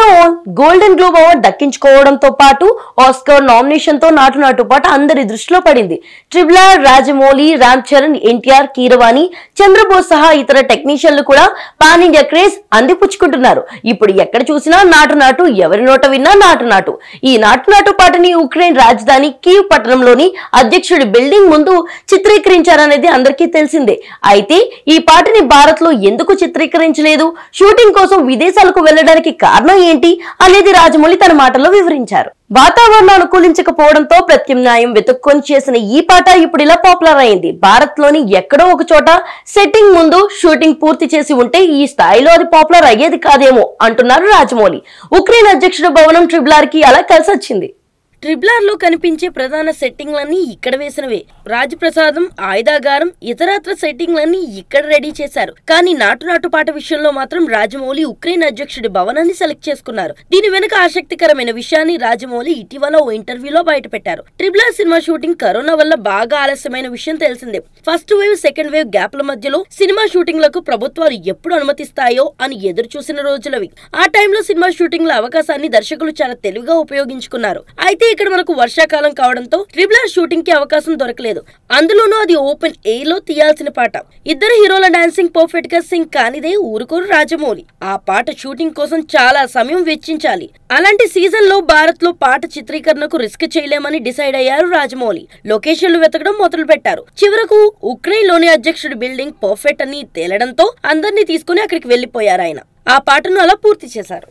తెలుగులో golden globe award దక్కించుకోవడంతో పాటు Oscar నామినేషన్తో నాటు నాటు పాటు అందరి దృష్టిలో పడింది ట్రిబ్లార్ రాజమౌళి రామ్ చరణ్ ఎన్టీఆర్ కీరవాణి చంద్రబోస్ సహా ఇతర టెక్నీషియన్లు కూడా పాన్ ఇండియా క్రేజ్ అందిపుచ్చుకుంటున్నారు ఇప్పుడు ఎక్కడ చూసినా నాటు నాటు ఎవరి నోట విన్నా నాటు నాటు ఈ నాటు నాటు పాటని ఉక్రెయిన్ రాజధాని కీవ్ పట్టణంలోని అధ్యక్షుడి బిల్డింగ్ ముందు చిత్రీకరించారనేది అందరికీ తెలిసిందే అయితే ఈ పాటని భారత్ లో ఎందుకు చిత్రీకరించలేదు షూటింగ్ కోసం విదేశాలకు వెళ్లడానికి కారణం ఏంటి అనేది రాజమౌళి తన మాటల్లో వివరించారు వాతావరణం అనుకూలించకపోవడంతో ప్రత్యామ్నాయం వెతుక్కొని చేసిన ఈ పాట ఇప్పుడు ఇలా పాపులర్ అయింది భారత్ లోని ఎక్కడో ఒక చోట సెట్టింగ్ ముందు షూటింగ్ పూర్తి చేసి ఉంటే ఈ స్థాయిలో అది పాపులర్ అయ్యేది కాదేమో అంటున్నారు రాజమౌళి ఉక్రెయిన్ అధ్యక్షుడు భవనం ట్రిబులార్ కి అలా వచ్చింది లో కనిపించే ప్రధాన సెట్టింగ్లన్నీ ఇక్కడ వేసినవే రాజప్రసాదం ఆయుధాగారం ఇతరత్ర సెట్టింగ్లన్నీ ఇక్కడ రెడీ చేశారు కానీ నాటు నాటు పాట విషయంలో మాత్రం రాజమౌళి ఉక్రెయిన్ అధ్యక్షుడి భవనాన్ని సెలెక్ట్ చేసుకున్నారు దీని వెనుక ఆసక్తికరమైన విషయాన్ని రాజమౌళి ఇటీవల ఓ ఇంటర్వ్యూలో బయటపెట్టారు ట్రిబ్లార్ సినిమా షూటింగ్ కరోనా వల్ల బాగా ఆలస్యమైన విషయం తెలిసిందే ఫస్ట్ వేవ్ సెకండ్ వేవ్ గ్యాప్ల మధ్యలో సినిమా షూటింగ్లకు ప్రభుత్వాలు ఎప్పుడు అనుమతిస్తాయో అని ఎదురు చూసిన రోజులవి ఆ టైంలో సినిమా షూటింగ్ల అవకాశాన్ని దర్శకులు చాలా తెలివిగా ఉపయోగించుకున్నారు అయితే ఇక్కడ మనకు వర్షాకాలం కావడంతో ట్రిపుల్ ఆర్ షూటింగ్ కి అవకాశం దొరకలేదు అందులోనూ అది ఓపెన్ ఎయిర్ లో తీయాల్సిన పాట ఇద్దరు హీరోల డాన్సింగ్ పర్ఫెక్ట్ గా సింగ్ కానిదే ఊరుకోరు రాజమౌళి ఆ పాట షూటింగ్ కోసం చాలా సమయం వెచ్చించాలి అలాంటి సీజన్ లో భారత్ లో పాట చిత్రీకరణకు రిస్క్ చేయలేమని డిసైడ్ అయ్యారు రాజమౌళి లొకేషన్లు వెతకడం మొదలు పెట్టారు చివరకు ఉక్రెయిన్ లోని అధ్యక్షుడి బిల్డింగ్ పర్ఫెక్ట్ అని తేలడంతో అందరినీ తీసుకుని అక్కడికి వెళ్లిపోయారు ఆయన ఆ పాటను అలా పూర్తి చేశారు